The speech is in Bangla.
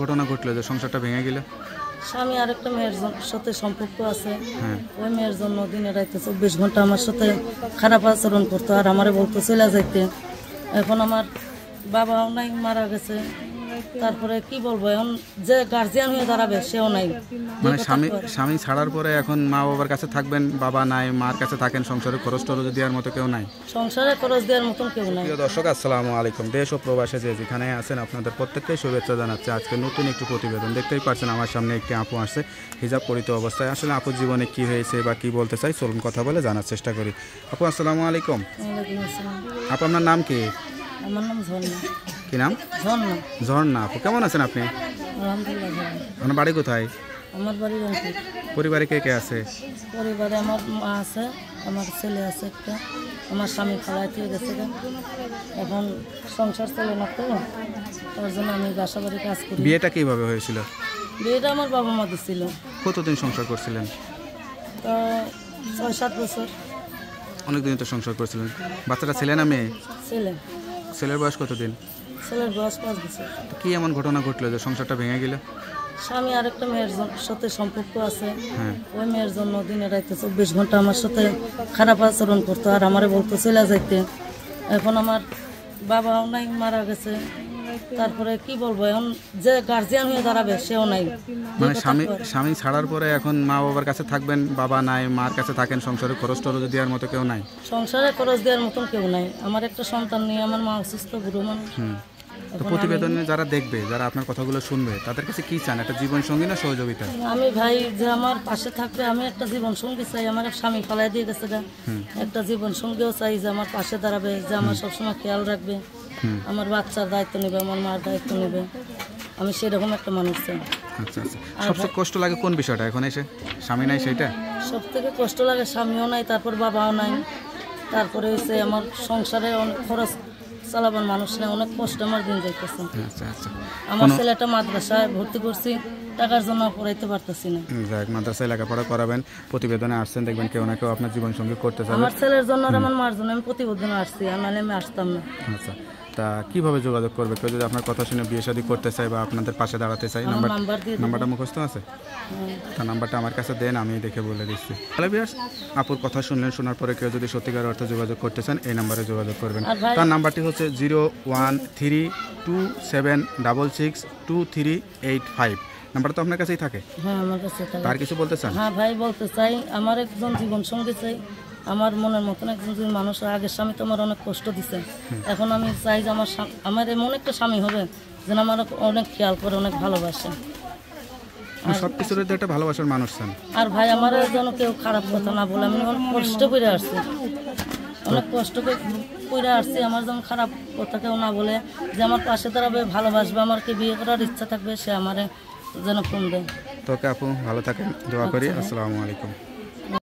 কোন ঘটনা ঘটলো যে সংসারটা ভেঙে গেলে স্বামী আরেকটা মেয়ের সাথে সম্পর্ক আছে হ্যাঁ। ওই মেয়ের জন্য দিনে রাইতে চব্বিশ ঘন্টা আমার সাথে খারাপ আচরণ করতো আর আমারে বলতো চলে যাইতে এখন আমার বাবাও নাই মারা গেছে তারপরে কি বলবো এখন যে গার্জিয়ান হয়ে দাঁড়াবে সেও নাই মানে স্বামী স্বামী ছাড়ার পরে এখন মা বাবার কাছে থাকবেন বাবা নাই মার কাছে থাকেন সংসারে খরচ টরচ দেওয়ার মতো কেউ নাই সংসারে খরচ দেওয়ার মতন কেউ নাই প্রিয় দর্শক আসসালামু আলাইকুম দেশ ও প্রবাসে যে যেখানে আছেন আপনাদের প্রত্যেককে শুভেচ্ছা জানাচ্ছি আজকে নতুন একটি প্রতিবেদন দেখতেই পাচ্ছেন আমার সামনে একটি আপু আসছে হিজাব পরিত অবস্থায় আসলে আপুর জীবনে কি হয়েছে বা কি বলতে চাই চলুন কথা বলে জানার চেষ্টা করি আপু আসসালামু আলাইকুম আপু আপনার নাম কি আমার নাম ঝর্ণা কি নাম ঝর্ণা আপু কেমন আছেন আপনি আপনার বাড়ি কোথায় আমার বাড়ি পরিবারে কে কে আছে পরিবারে আমার মা আছে আমার ছেলে আছে একটা আমার স্বামী খালাইতে গেছে এখন সংসার চলে না তো তার জন্য আমি বাসা বাড়ি কাজ করি বিয়েটা কিভাবে হয়েছিল বিয়েটা আমার বাবা মা দিছিল কতদিন সংসার করছিলেন তো ছয় সাত বছর অনেকদিন তো সংসার করছিলেন বাচ্চাটা ছেলে না মেয়ে ছেলে ছেলের বয়স কতদিন ছেলের বয়স পাঁচ বছর কি এমন ঘটনা ঘটলো যে সংসারটা ভেঙে গেল স্বামী আরেকটা মেয়ের সাথে সম্পর্ক আছে হ্যাঁ। ওই মেয়ের জন্য দিনে রাইতে চব্বিশ ঘন্টা আমার সাথে খারাপ আচরণ করতো আর আমারে বলতো চলে যাইতে এখন আমার বাবাও নাই মারা গেছে তারপরে কি বলবো এখন যে গার্জিয়ান হয়ে দাঁড়াবে সেও নাই মানে স্বামী স্বামী ছাড়ার পরে এখন মা বাবার কাছে থাকবেন বাবা নাই মার কাছে থাকেন সংসারে খরচ টরচ দেওয়ার মতো কেউ নাই সংসারে খরচ দেওয়ার মতন কেউ নাই আমার একটা সন্তান নেই আমার মা অসুস্থ বুড়ো মানুষ তো প্রতিবেদনে যারা দেখবে যারা আপনার কথাগুলো শুনবে তাদের কাছে কি চান একটা জীবন সঙ্গী না সহযোগিতা আমি ভাই যে আমার পাশে থাকবে আমি একটা জীবন সঙ্গী চাই আমার স্বামী পালাই দিয়ে গেছে একটা জীবন সঙ্গীও চাই যে আমার পাশে দাঁড়াবে যে আমার সবসময় খেয়াল রাখবে আমার বাচ্চার দায়িত্ব নেবে আমার মার দায়িত্ব নেবে আমি সেরকম একটা মানুষ চাই আচ্ছা, আচ্ছা। সবচেয়ে কষ্ট লাগে কোন বিষয়টা এখন এসে স্বামী নাই সেটা সব থেকে কষ্ট লাগে স্বামীও নাই তারপর বাবাও নাই তারপরে হচ্ছে আমার সংসারে অনেক খরচ চালাবার মানুষ না অনেক কষ্ট আমার দিন যাইতেছে আচ্ছা আচ্ছা আমার ছেলেটা মাদ্রাসায় ভর্তি করছি টাকার জন্য পড়াইতে পারতেছি না যাক মাদ্রাসায় লেখাপড়া করাবেন প্রতিবেদনে আসছেন দেখবেন কেউ না কেউ আপনার জীবন সঙ্গী করতে চান আমার ছেলের জন্য আমার মার জন্য আমি প্রতিবেদনে আসছি আর আমি আসতাম না আচ্ছা তা কিভাবে যোগাযোগ করবে কেউ যদি আপনার কথা শুনে বিয়ে শাদী করতে চাই বা আপনাদের পাশে দাঁড়াতে চাই নাম্বারটা মুখস্থ আছে তা নাম্বারটা আমার কাছে দেন আমি দেখে বলে দিচ্ছি তাহলে বিয়াস আপুর কথা শুনলেন শোনার পরে কেউ যদি সত্যিকার অর্থে যোগাযোগ করতে চান এই নাম্বারে যোগাযোগ করবেন তার নাম্বারটি হচ্ছে zero one three two seven double six two three eight five নাম্বারটা তো আপনার কাছেই থাকে হ্যাঁ আমার কাছে তার কিছু বলতে চান হ্যাঁ ভাই বলতে চাই আমার একজন জীবন সঙ্গী চাই আমার মনের মতন একজন যদি মানুষ আগের স্বামী তো আমার অনেক কষ্ট দিছে এখন আমি চাই যে আমার আমার এমন একটা স্বামী হবে যেন আমার অনেক খেয়াল করে অনেক ভালোবাসে সবকিছুর একটা ভালোবাসার মানুষ আর ভাই আমার যেন কেউ খারাপ কথা না বলে আমি অনেক কষ্ট করে আসছি অনেক কষ্ট করে আসছি আমার যেমন খারাপ কথা কেউ না বলে যে আমার পাশে দাঁড়াবে ভালোবাসবে আমারকে বিয়ে করার ইচ্ছা থাকবে সে আমারে যেন ফোন দেয় তোকে আপু ভালো থাকেন দোয়া করি আচ্ছা, আসসালামু আলাইকুম